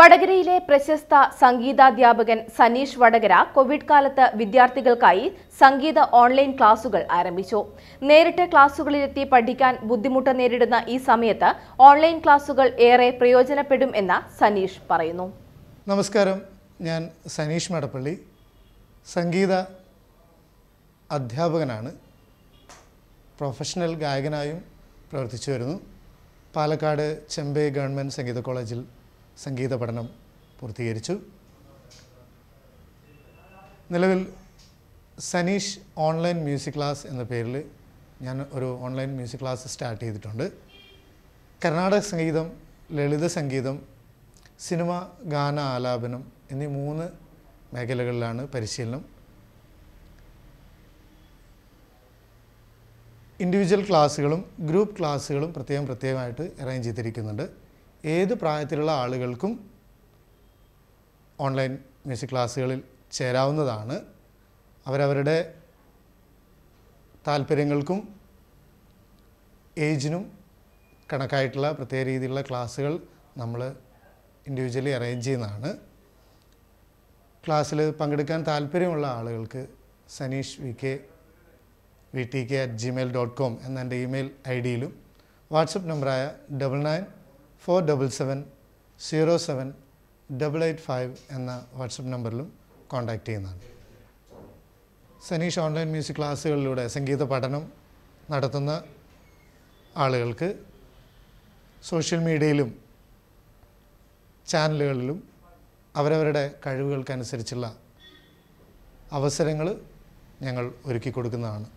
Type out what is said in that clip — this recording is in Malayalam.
വടകരയിലെ പ്രശസ്ത സംഗീതാധ്യാപകൻ സനീഷ് വടകര കോവിഡ് കാലത്ത് വിദ്യാർത്ഥികൾക്കായി സംഗീത ഓൺലൈൻ ക്ലാസുകൾ ആരംഭിച്ചു നേരിട്ട് ക്ലാസുകളിലെത്തി പഠിക്കാൻ ബുദ്ധിമുട്ട് നേരിടുന്ന ഈ സമയത്ത് ഓൺലൈൻ ക്ലാസുകൾ ഏറെ പ്രയോജനപ്പെടും എന്ന് സനീഷ് പറയുന്നു നമസ്കാരം ഞാൻ സനീഷ് മടപ്പള്ളി സംഗീത അധ്യാപകനാണ് പ്രൊഫഷണൽ ഗായകനായും പ്രവർത്തിച്ചു വരുന്നു പാലക്കാട് ചെമ്പൈ ഗവൺമെൻറ് സംഗീത കോളേജിൽ സംഗീത പഠനം പൂർത്തീകരിച്ചു നിലവിൽ സനീഷ് ഓൺലൈൻ മ്യൂസിക് ക്ലാസ് എന്ന പേരിൽ ഞാൻ ഒരു ഓൺലൈൻ മ്യൂസിക് ക്ലാസ് സ്റ്റാർട്ട് ചെയ്തിട്ടുണ്ട് കർണാടക സംഗീതം ലളിത സംഗീതം സിനിമ ഗാന ആലാപനം എന്നീ മൂന്ന് മേഖലകളിലാണ് പരിശീലനം ഇൻഡിവിജ്വൽ ക്ലാസ്സുകളും ഗ്രൂപ്പ് ക്ലാസ്സുകളും പ്രത്യേകം പ്രത്യേകമായിട്ട് അറേഞ്ച് ചെയ്തിരിക്കുന്നുണ്ട് ഏത് പ്രായത്തിലുള്ള ആളുകൾക്കും ഓൺലൈൻ മ്യൂസിക് ക്ലാസ്സുകളിൽ ചേരാവുന്നതാണ് അവരവരുടെ താല്പര്യങ്ങൾക്കും ഏജിനും കണക്കായിട്ടുള്ള പ്രത്യേക രീതിയിലുള്ള ക്ലാസ്സുകൾ നമ്മൾ ഇൻഡിവിജ്വലി അറേഞ്ച് ചെയ്യുന്നതാണ് ക്ലാസ്സിൽ പങ്കെടുക്കാൻ താല്പര്യമുള്ള ആളുകൾക്ക് Sanish V K V T K at Gmail dot com എന്ന എൻ്റെ ഇമെയിൽ ഐ ഡിയിലും വാട്സപ്പ് നമ്പറായ double nine four double seven zero seven double eight five എന്ന വാട്സപ്പ് നമ്പറിലും കോൺടാക്റ്റ് ചെയ്യുന്നതാണ് സനീഷ് ഓൺലൈൻ മ്യൂസിക് ക്ലാസ്സുകളിലൂടെ സംഗീത പഠനം നടത്തുന്ന ആളുകൾക്ക് സോഷ്യൽ മീഡിയയിലും ചാനലുകളിലും അവരവരുടെ കഴിവുകൾക്കനുസരിച്ചുള്ള അവസരങ്ങൾ ഞങ്ങൾ ഒരുക്കി കൊടുക്കുന്നതാണ്